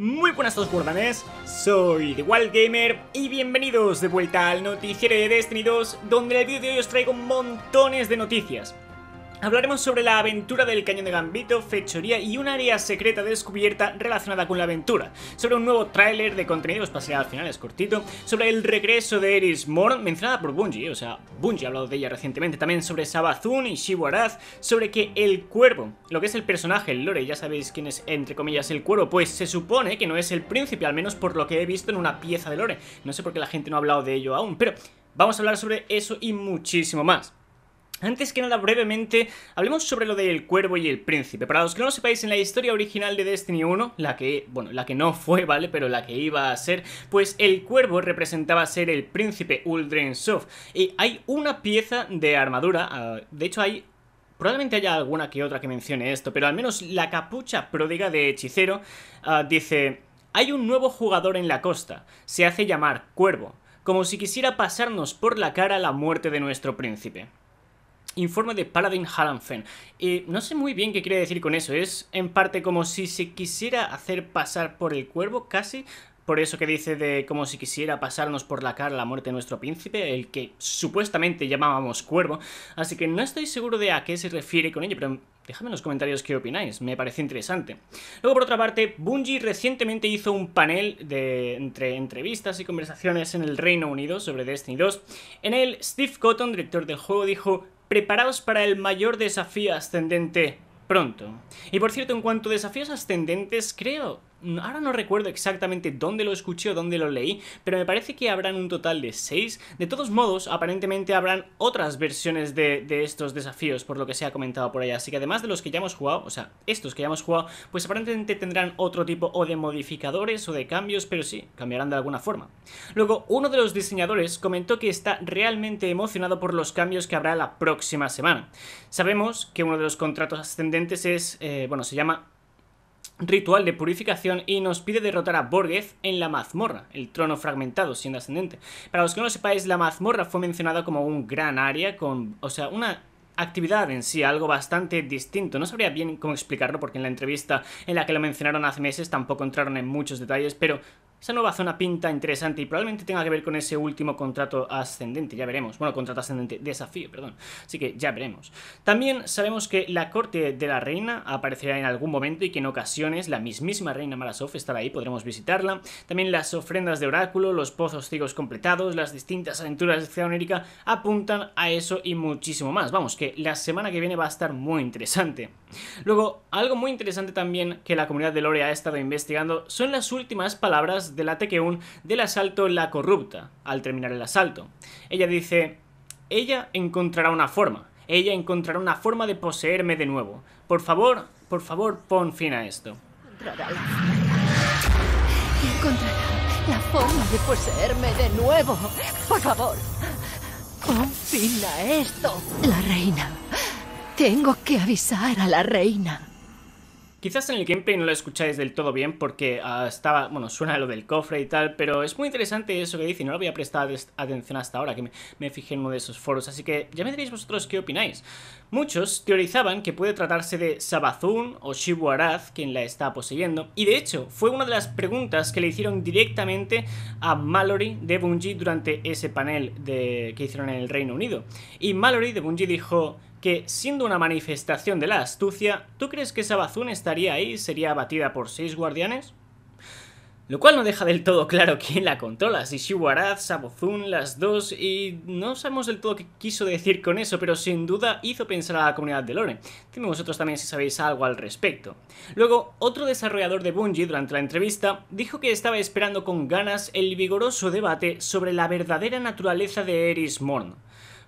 Muy buenas a todos guardanes, soy The Wild Gamer y bienvenidos de vuelta al noticiero de Destiny 2 donde en el vídeo de hoy os traigo montones de noticias Hablaremos sobre la aventura del Cañón de Gambito, fechoría y un área secreta descubierta relacionada con la aventura, sobre un nuevo tráiler de contenidos, pasé al final, es cortito, sobre el regreso de Eris Morn, mencionada por Bungie, o sea, Bungie ha hablado de ella recientemente, también sobre Sabazun y Shiwaraz, sobre que el cuervo, lo que es el personaje, el lore, ya sabéis quién es entre comillas el cuervo, pues se supone que no es el príncipe, al menos por lo que he visto en una pieza de lore, no sé por qué la gente no ha hablado de ello aún, pero vamos a hablar sobre eso y muchísimo más. Antes que nada, brevemente, hablemos sobre lo del cuervo y el príncipe. Para los que no lo sepáis, en la historia original de Destiny 1, la que, bueno, la que no fue, ¿vale? Pero la que iba a ser, pues el cuervo representaba ser el príncipe Uldren Sov. Y hay una pieza de armadura, ah, de hecho hay Probablemente haya alguna que otra que mencione esto, pero al menos la capucha pródiga de hechicero ah, dice, hay un nuevo jugador en la costa, se hace llamar Cuervo, como si quisiera pasarnos por la cara la muerte de nuestro príncipe informe de Paladin Hallanfen. Y no sé muy bien qué quiere decir con eso, es en parte como si se quisiera hacer pasar por el cuervo casi, por eso que dice de como si quisiera pasarnos por la cara la muerte de nuestro príncipe, el que supuestamente llamábamos cuervo. Así que no estoy seguro de a qué se refiere con ello, pero déjame en los comentarios qué opináis, me parece interesante. Luego, por otra parte, Bungie recientemente hizo un panel de entre entrevistas y conversaciones en el Reino Unido sobre Destiny 2. En el, Steve Cotton, director del juego, dijo preparaos para el mayor desafío ascendente pronto. Y por cierto, en cuanto a desafíos ascendentes, creo ahora no recuerdo exactamente dónde lo escuché o dónde lo leí, pero me parece que habrán un total de 6. De todos modos, aparentemente habrán otras versiones de, estos desafíos, por lo que se ha comentado por allá. Así que además de los que ya hemos jugado, o sea, estos que ya hemos jugado, pues aparentemente tendrán otro tipo o de modificadores o de cambios, pero sí, cambiarán de alguna forma. Luego, uno de los diseñadores comentó que está realmente emocionado por los cambios que habrá la próxima semana. Sabemos que uno de los contratos ascendentes es, eh, bueno, se llama ritual de purificación y nos pide derrotar a Borges en la mazmorra, el trono fragmentado, siendo ascendente. Para los que no lo sepáis, la mazmorra fue mencionada como un gran área, con, o sea, una actividad en sí, algo bastante distinto. No sabría bien cómo explicarlo porque en la entrevista en la que lo mencionaron hace meses tampoco entraron en muchos detalles, pero esa nueva zona pinta interesante y probablemente tenga que ver con ese último contrato ascendente, ya veremos. Bueno, contrato ascendente, desafío, perdón. Así que ya veremos. También sabemos que la corte de la reina aparecerá en algún momento y que en ocasiones la mismísima reina Marasov estará ahí, podremos visitarla. También las ofrendas de oráculo, los pozos ciegos completados, las distintas aventuras de onérica apuntan a eso y muchísimo más. Vamos, que la semana que viene va a estar muy interesante. Luego, algo muy interesante también que la comunidad de Lore ha estado investigando son las últimas palabras de la Tekeun del asalto La Corrupta, al terminar el asalto. Ella dice, ella encontrará una forma, ella encontrará una forma de poseerme de nuevo. Por favor, por favor, pon fin a esto. Encontrará la forma. Encontrará la forma de poseerme de nuevo. Por favor, pon fin a esto. La reina tengo que avisar a la reina. Quizás en el gameplay no lo escucháis del todo bien porque ah, estaba, bueno, suena lo del cofre y tal, pero es muy interesante eso que dice, y no lo había prestado atención hasta ahora, que me, fijé en uno de esos foros, así que ya me diréis vosotros qué opináis. Muchos teorizaban que puede tratarse de Sabazun o Shibu quien la está poseyendo, y de hecho fue una de las preguntas que le hicieron directamente a Mallory de Bungie durante ese panel que hicieron en el Reino Unido. Y Mallory de Bungie dijo que, siendo una manifestación de la astucia, ¿tú crees que Sabazún estaría ahí y sería abatida por seis guardianes? Lo cual no deja del todo claro quién la controla, si Shiwaraz, Sabozun, las dos, y no sabemos del todo qué quiso decir con eso, pero sin duda hizo pensar a la comunidad de Lore. Dime vosotros también si sabéis algo al respecto. Luego, otro desarrollador de Bungie durante la entrevista dijo que estaba esperando con ganas el vigoroso debate sobre la verdadera naturaleza de Eris Morn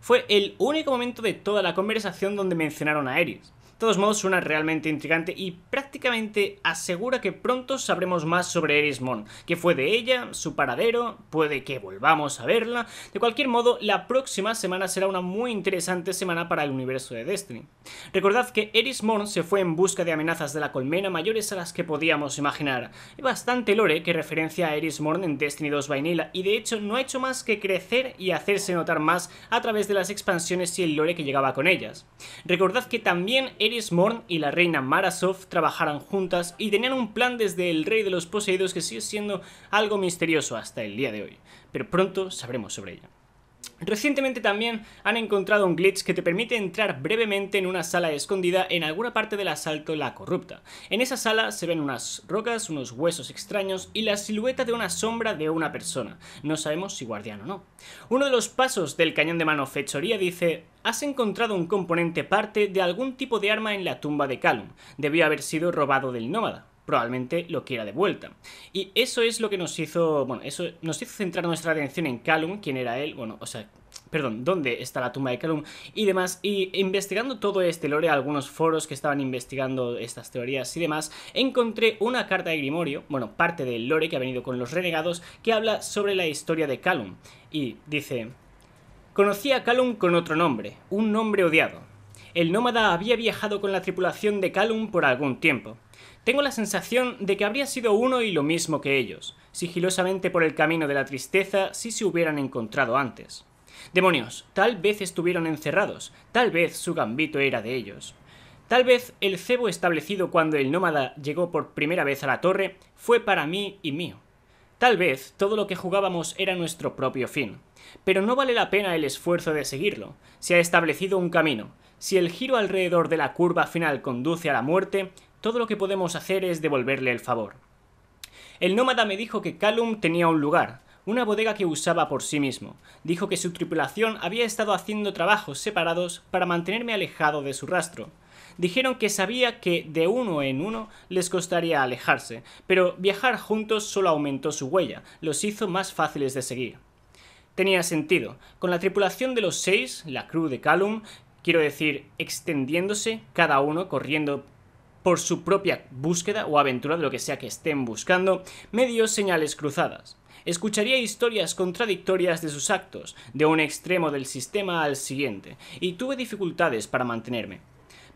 fue el único momento de toda la conversación donde mencionaron a Eris todos modos una realmente intrigante y prácticamente asegura que pronto sabremos más sobre Morn, qué fue de ella, su paradero, puede que volvamos a verla. De cualquier modo, la próxima semana será una muy interesante semana para el universo de Destiny. Recordad que Morn se fue en busca de amenazas de la colmena mayores a las que podíamos imaginar. Hay bastante lore que referencia a Morn en Destiny 2 Vanilla y de hecho no ha hecho más que crecer y hacerse notar más a través de las expansiones y el lore que llegaba con ellas. Recordad que también Morn y la reina Marasov trabajaran juntas y tenían un plan desde el Rey de los Poseídos que sigue siendo algo misterioso hasta el día de hoy, pero pronto sabremos sobre ella. Recientemente también han encontrado un glitch que te permite entrar brevemente en una sala escondida en alguna parte del asalto La Corrupta. En esa sala se ven unas rocas, unos huesos extraños y la silueta de una sombra de una persona. No sabemos si guardián o no. Uno de los pasos del cañón de mano fechoría dice has encontrado un componente parte de algún tipo de arma en la tumba de Calum. Debió haber sido robado del nómada probablemente lo quiera de vuelta. Y eso es lo que nos hizo, bueno, eso nos hizo centrar nuestra atención en Calum, quién era él, bueno, o sea, perdón, dónde está la tumba de Calum y demás. Y investigando todo este lore, algunos foros que estaban investigando estas teorías y demás, encontré una carta de Grimorio, bueno, parte del lore que ha venido con los renegados, que habla sobre la historia de Calum. Y dice, conocí a Calum con otro nombre, un nombre odiado. El nómada había viajado con la tripulación de Calum por algún tiempo. Tengo la sensación de que habría sido uno y lo mismo que ellos, sigilosamente por el camino de la tristeza si se hubieran encontrado antes. Demonios, tal vez estuvieron encerrados, tal vez su gambito era de ellos. Tal vez el cebo establecido cuando el nómada llegó por primera vez a la torre fue para mí y mío. Tal vez todo lo que jugábamos era nuestro propio fin. Pero no vale la pena el esfuerzo de seguirlo. Se ha establecido un camino. Si el giro alrededor de la curva final conduce a la muerte, todo lo que podemos hacer es devolverle el favor. El nómada me dijo que Calum tenía un lugar, una bodega que usaba por sí mismo. Dijo que su tripulación había estado haciendo trabajos separados para mantenerme alejado de su rastro. Dijeron que sabía que de uno en uno les costaría alejarse, pero viajar juntos solo aumentó su huella, los hizo más fáciles de seguir. Tenía sentido. Con la tripulación de los seis, la crew de Calum, quiero decir, extendiéndose, cada uno corriendo por su propia búsqueda o aventura de lo que sea que estén buscando, me dio señales cruzadas. Escucharía historias contradictorias de sus actos, de un extremo del sistema al siguiente, y tuve dificultades para mantenerme.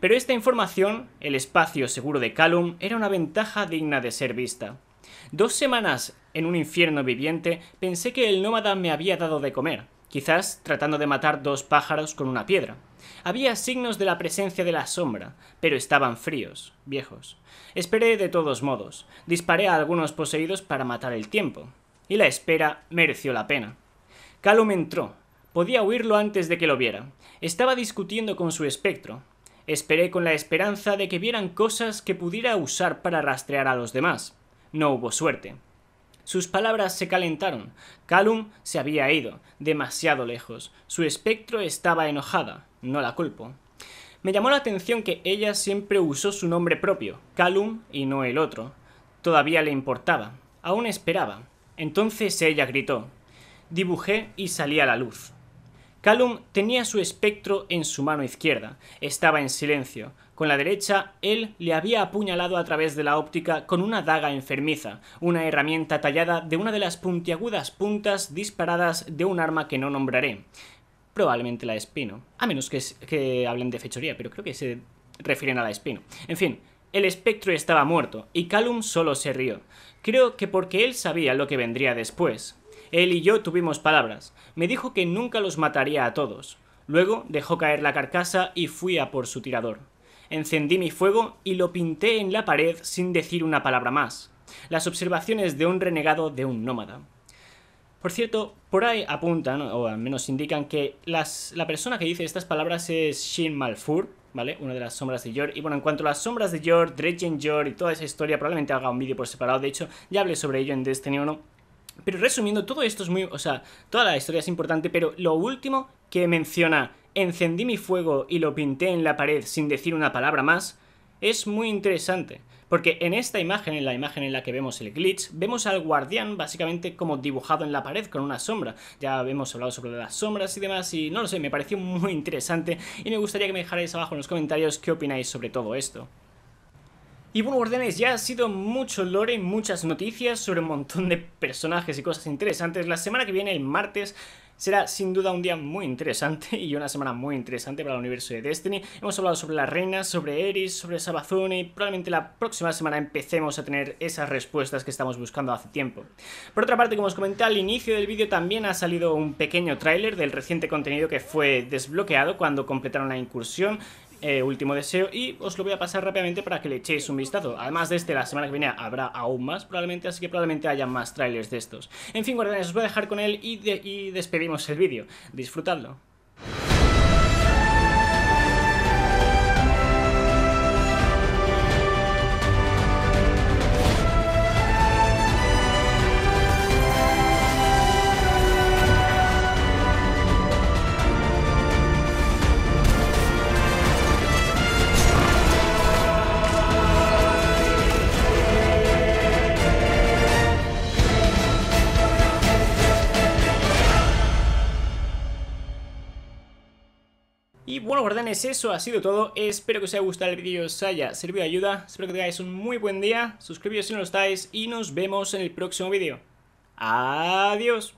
Pero esta información, el espacio seguro de Calum, era una ventaja digna de ser vista. Dos semanas en un infierno viviente pensé que el nómada me había dado de comer, quizás tratando de matar dos pájaros con una piedra. Había signos de la presencia de la sombra, pero estaban fríos, viejos. Esperé de todos modos. Disparé a algunos poseídos para matar el tiempo. Y la espera mereció la pena. Calum entró. Podía huirlo antes de que lo viera. Estaba discutiendo con su espectro. Esperé con la esperanza de que vieran cosas que pudiera usar para rastrear a los demás. No hubo suerte. Sus palabras se calentaron. Calum se había ido, demasiado lejos. Su espectro estaba enojada no la culpo. Me llamó la atención que ella siempre usó su nombre propio, Calum, y no el otro. Todavía le importaba, aún esperaba. Entonces ella gritó. Dibujé y salí a la luz. Calum tenía su espectro en su mano izquierda. Estaba en silencio. Con la derecha, él le había apuñalado a través de la óptica con una daga enfermiza, una herramienta tallada de una de las puntiagudas puntas disparadas de un arma que no nombraré probablemente la Espino. A menos que, hablen de fechoría, pero creo que se refieren a la Espino. En fin, el espectro estaba muerto, y Calum solo se rió. Creo que porque él sabía lo que vendría después. Él y yo tuvimos palabras. Me dijo que nunca los mataría a todos. Luego dejó caer la carcasa y fui a por su tirador. Encendí mi fuego y lo pinté en la pared sin decir una palabra más. Las observaciones de un renegado de un nómada. Por cierto, por ahí apuntan, o al menos indican, que las, la persona que dice estas palabras es Shin Malfur, ¿vale? Una de las sombras de Yor. Y bueno, en cuanto a las sombras de Yor, Dredgen Yor y toda esa historia, probablemente haga un vídeo por separado. De hecho, ya hablé sobre ello en Destiny 1. Pero resumiendo, todo esto es muy. O sea, toda la historia es importante, pero lo último que menciona, encendí mi fuego y lo pinté en la pared sin decir una palabra más, es muy interesante. Porque en esta imagen, en la imagen en la que vemos el glitch, vemos al guardián básicamente como dibujado en la pared con una sombra. Ya hemos hablado sobre las sombras y demás y no lo sé, me pareció muy interesante y me gustaría que me dejarais abajo en los comentarios qué opináis sobre todo esto. Y bueno, guardianes, ya ha sido mucho lore, y muchas noticias sobre un montón de personajes y cosas interesantes. La semana que viene, el martes, Será sin duda un día muy interesante y una semana muy interesante para el universo de Destiny. Hemos hablado sobre la reina, sobre Eris, sobre Sabazone y probablemente la próxima semana empecemos a tener esas respuestas que estamos buscando hace tiempo. Por otra parte, como os comenté al inicio del vídeo, también ha salido un pequeño tráiler del reciente contenido que fue desbloqueado cuando completaron la incursión. Eh, último deseo y os lo voy a pasar rápidamente para que le echéis un vistazo. Además de este, la semana que viene habrá aún más probablemente, así que probablemente haya más trailers de estos. En fin, guardianes, os voy a dejar con él y, y despedimos el vídeo. Disfrutadlo. Y bueno, guardanes, eso ha sido todo. Espero que os haya gustado el vídeo, os haya servido de ayuda. Espero que tengáis un muy buen día. Suscribíos si no lo estáis y nos vemos en el próximo vídeo. Adiós.